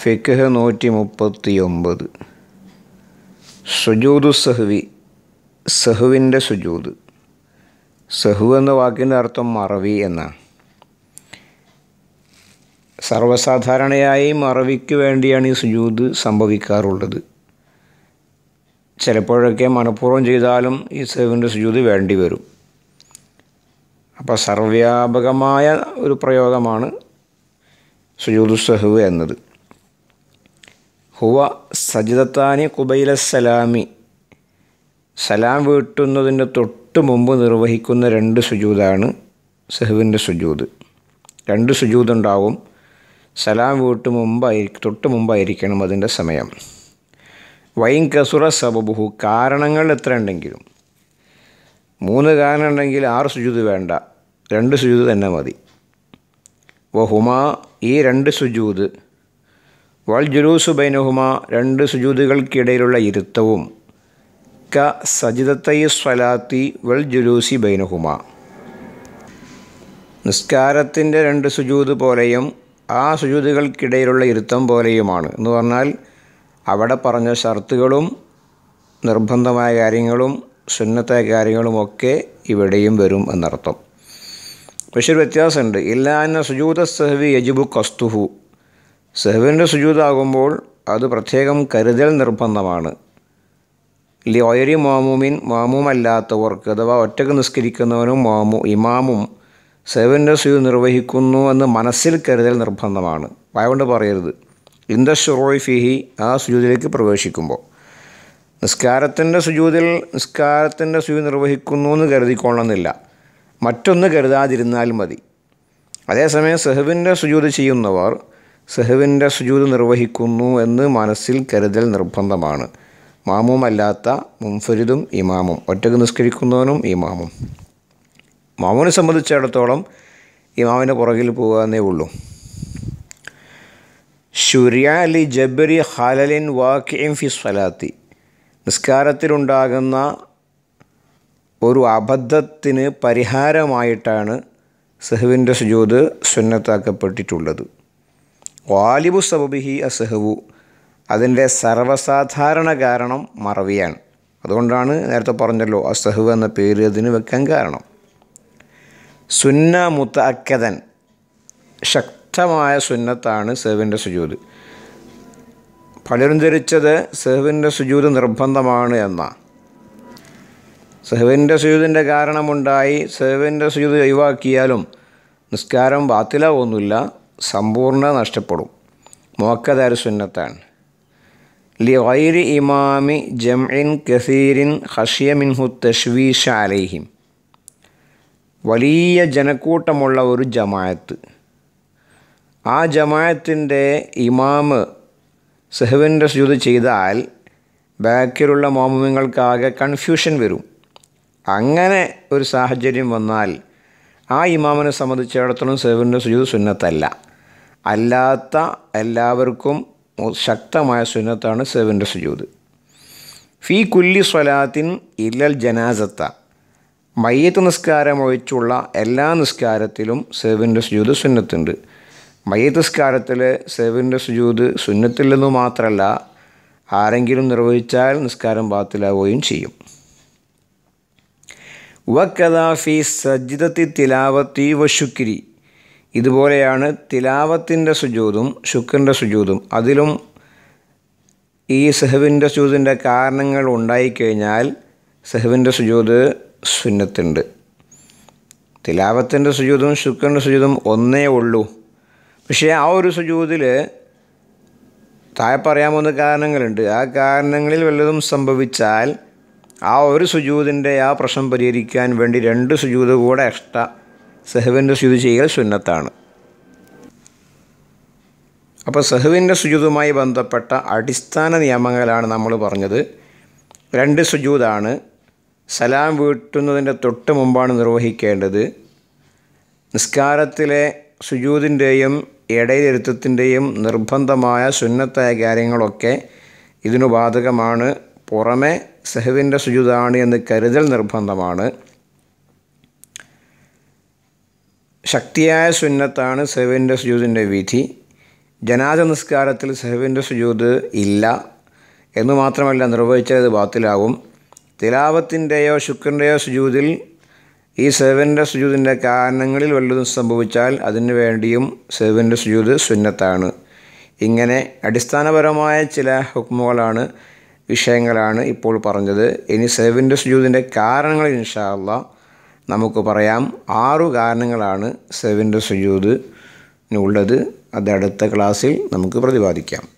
ഫിഖ് നൂറ്റി മുപ്പത്തി ഒമ്പത് സുജൂദു സഹുവി സഹുവിൻ്റെ സുജൂദ് സഹു എന്ന വാക്കിൻ്റെ അർത്ഥം മറവി എന്നാണ് സർവ്വസാധാരണയായി മറവിക്ക് വേണ്ടിയാണ് ഈ സുജൂദ് സംഭവിക്കാറുള്ളത് ചിലപ്പോഴൊക്കെ മനഃപൂർവ്വം ചെയ്താലും ഈ സഹുവിൻ്റെ സുജൂദ് വേണ്ടി വരും അപ്പോൾ സർവ്വവ്യാപകമായ ഒരു പ്രയോഗമാണ് സുജൂദു സഹു എന്നത് ഹുവ സജിദത്താനി കുബൈലസലാമി സലാം വീട്ടുന്നതിൻ്റെ തൊട്ട് മുമ്പ് നിർവഹിക്കുന്ന രണ്ട് സുജൂതാണ് സെഹുവിൻ്റെ സുജൂത് രണ്ട് സുജൂതുണ്ടാവും സലാം വീട്ട് മുമ്പായി തൊട്ട് മുമ്പായിരിക്കണം അതിൻ്റെ സമയം വൈൻ കസുറ സബബുഹു കാരണങ്ങൾ എത്ര ഉണ്ടെങ്കിലും മൂന്ന് കാരണം ഉണ്ടെങ്കിൽ ആറ് സുജൂത് വേണ്ട രണ്ട് സുജൂത് തന്നെ മതി വഹുമാ ഈ രണ്ട് സുജൂത് വൽ ജുലൂസു ബൈനഹുമ രണ്ട് സുജൂതുകൾക്കിടയിലുള്ള ഇരുത്തവും ക സജിതത്തൈ സ്വലാത്തി വൽ ജുലൂസി ബൈനഹുമ നിസ്കാരത്തിൻ്റെ രണ്ട് സുജൂത് പോലെയും ആ സുജൂതുകൾക്കിടയിലുള്ള ഇരുത്തം പോലെയുമാണ് എന്ന് പറഞ്ഞാൽ അവിടെ പറഞ്ഞ ഷർത്തുകളും നിർബന്ധമായ കാര്യങ്ങളും സുന്നത്തായ കാര്യങ്ങളുമൊക്കെ ഇവിടെയും വരും എന്നർത്ഥം പക്ഷെ ഒരു വ്യത്യാസമുണ്ട് ഇല്ലാന്ന സുജൂത സഹവി യജുബു കസ്തുഹു സെഹുവിൻ്റെ സുജൂതാകുമ്പോൾ അത് പ്രത്യേകം കരുതൽ നിർബന്ധമാണ് ലോയരി മാമൂമിൻ മാമുമല്ലാത്തവർക്ക് അഥവാ ഒറ്റക്ക് നിസ്കരിക്കുന്നവനും മാമു ഇമാമും സെവൻ്റെ സുയു നിർവഹിക്കുന്നു എന്ന് മനസ്സിൽ കരുതൽ നിർബന്ധമാണ് വായകൊണ്ട് പറയരുത് ഇന്ദ ഷുറോയ് ഫിഹി ആ സുജൂതിലേക്ക് പ്രവേശിക്കുമ്പോൾ നിസ്കാരത്തിൻ്റെ സുജൂതിൽ നിസ്കാരത്തിൻ്റെ സുയു നിർവഹിക്കുന്നു എന്ന് കരുതിക്കൊള്ളണമെന്നില്ല മറ്റൊന്ന് കരുതാതിരുന്നാൽ മതി അതേസമയം സെഹുവിൻ്റെ സുജൂത് ചെയ്യുന്നവർ സെഹുവിൻ്റെ സുജൂത് നിർവഹിക്കുന്നു എന്ന് മനസ്സിൽ കരുതൽ നിർബന്ധമാണ് മാമുമല്ലാത്ത മുംഫരിദും ഇമാമും ഒറ്റക്ക് നിസ്കരിക്കുന്നവനും ഇമാമും മാമുവിനെ സംബന്ധിച്ചിടത്തോളം ഇമാമിൻ്റെ പുറകിൽ പോകാന്നേ ഉള്ളൂ ഷുര്യാലി ജബരി ഹലലിൻ വാക്യം ഫി സ്വലാത്തി നിസ്കാരത്തിലുണ്ടാകുന്ന ഒരു അബദ്ധത്തിന് പരിഹാരമായിട്ടാണ് സെഹുവിൻ്റെ സുജൂത് സുന്നത്താക്കപ്പെട്ടിട്ടുള്ളത് വാലിബു സബുബിഹി അസഹവു അതിൻ്റെ സർവ്വസാധാരണ കാരണം മറവിയാണ് അതുകൊണ്ടാണ് നേരത്തെ പറഞ്ഞല്ലോ അസഹു എന്ന പേര് അതിന് വെക്കാൻ കാരണം സുന്ന മുത്ത അക്കതൻ ശക്തമായ സുന്നത്താണ് സെഹുവിൻ്റെ സുജൂത് പലരും ധരിച്ചത് സെഹുവിൻ്റെ സുജൂത് നിർബന്ധമാണ് എന്ന സെഹുവിൻ്റെ സുജൂതിൻ്റെ കാരണമുണ്ടായി സെഹുവിൻ്റെ സുജൂത് ഒഴിവാക്കിയാലും നിസ്കാരം ബാത്തിലാവൊന്നുമില്ല സമ്പൂർണ്ണ നഷ്ടപ്പെടും മുഹക്കദാർ സുന്നത്താണ് ലി വൈരി ഇമാമി ജംഇൻ കസീരിൻ ഹഷിയമിൻഹു തഷ്വീഷ അലൈഹിം വലിയ ജനക്കൂട്ടമുള്ള ഒരു ജമായത്ത് ആ ജമായത്തിൻ്റെ ഇമാമ് സെഹുവിൻ്റെ സ്യൂത് ചെയ്താൽ ബാക്കിലുള്ള മോമുങ്ങൾക്കാകെ കൺഫ്യൂഷൻ വരും അങ്ങനെ ഒരു സാഹചര്യം വന്നാൽ ആ ഇമാമിനെ സംബന്ധിച്ചിടത്തോളം സെഹുവിൻ്റെ സുജൂത് സുന്നത്തല്ല അല്ലാത്ത എല്ലാവർക്കും ശക്തമായ സുന്നത്താണ് സെവൻ്റെ സുജൂത് ഫി കുല്ലി സ്വലാത്തിൻ ഇല്ലൽ ജനാസത്ത മയ്യത്ത് നിസ്കാരം ഒഴിച്ചുള്ള എല്ലാ നിസ്കാരത്തിലും സെവൻ്റെ സുജൂത് സുന്നത്തുണ്ട് മയ്യത്ത് നിസ്കാരത്തിൽ സെവൻ്റെ സുജൂത് സുന്നത്തില്ലെന്നു മാത്രമല്ല ആരെങ്കിലും നിർവഹിച്ചാൽ നിസ്കാരം ബാത്തിലാവുകയും ചെയ്യും വക്കദാഫി സജ്ജിതത്തി തിലാവത്തി വശുക്കിരി ഇതുപോലെയാണ് തിലാവത്തിൻ്റെ സുജൂതും ശുക്രൻ്റെ സുജൂതും അതിലും ഈ സെഹുവിൻ്റെ സുജൂതിൻ്റെ കാരണങ്ങൾ ഉണ്ടായിക്കഴിഞ്ഞാൽ സെഹുവിൻ്റെ സുജൂത് സുന്നത്തുണ്ട് തിലാവത്തിൻ്റെ സുജൂതും ശുക്രൻ്റെ സുജൂതും ഒന്നേ ഉള്ളൂ പക്ഷേ ആ ഒരു സുജൂതിൽ താഴെ പറയാവുന്ന കാരണങ്ങളുണ്ട് ആ കാരണങ്ങളിൽ വല്ലതും സംഭവിച്ചാൽ ആ ഒരു സുജൂതിൻ്റെ ആ പ്രശ്നം പരിഹരിക്കാൻ വേണ്ടി രണ്ട് സുജൂത് കൂടെ എക്സ്ട്രാ സെഹുവിൻ്റെ സുജു ചെയ്യൽ സുന്നത്താണ് അപ്പോൾ സെഹുവിൻ്റെ സുജൂതുമായി ബന്ധപ്പെട്ട അടിസ്ഥാന നിയമങ്ങളാണ് നമ്മൾ പറഞ്ഞത് രണ്ട് സുജൂതാണ് സലാം വീട്ടുന്നതിൻ്റെ തൊട്ട് മുമ്പാണ് നിർവഹിക്കേണ്ടത് നിസ്കാരത്തിലെ സുജൂതിൻ്റെയും ഇടയിലിരുത്തത്തിൻ്റെയും നിർബന്ധമായ സുന്നത്തായ കാര്യങ്ങളൊക്കെ ഇതിനു ബാധകമാണ് പുറമെ സെഹുവിൻ്റെ സുജൂതാണ് എന്ന് കരുതൽ നിർബന്ധമാണ് ശക്തിയായ സുന്നത്താണ് സെഹവിൻ്റെ സുജൂദിൻ്റെ വിധി ജനാദ നിസ്കാരത്തിൽ സെഹവിൻ്റെ സുജൂദ് ഇല്ല എന്ന് മാത്രമല്ല നിർവഹിച്ചത് ബാത്തിലാവും തിലാവത്തിൻ്റെയോ ശുക്രൻ്റെയോ സുജൂതിൽ ഈ സെഹവിൻ്റെ സുജൂതിൻ്റെ കാരണങ്ങളിൽ വല്ലതും സംഭവിച്ചാൽ അതിന് വേണ്ടിയും സെഹവിൻ്റെ സുജൂത് സുന്നത്താണ് ഇങ്ങനെ അടിസ്ഥാനപരമായ ചില ഹുക്മുകളാണ് വിഷയങ്ങളാണ് ഇപ്പോൾ പറഞ്ഞത് ഇനി സെഹവിൻ്റെ സുജൂതിൻ്റെ കാരണങ്ങൾ ഇൻഷാ അള്ളാഹ് നമുക്ക് പറയാം ആറു കാരണങ്ങളാണ് സെവൻ്റെ സുജൂദിന് ഉള്ളത് അത് അടുത്ത ക്ലാസ്സിൽ നമുക്ക് പ്രതിപാദിക്കാം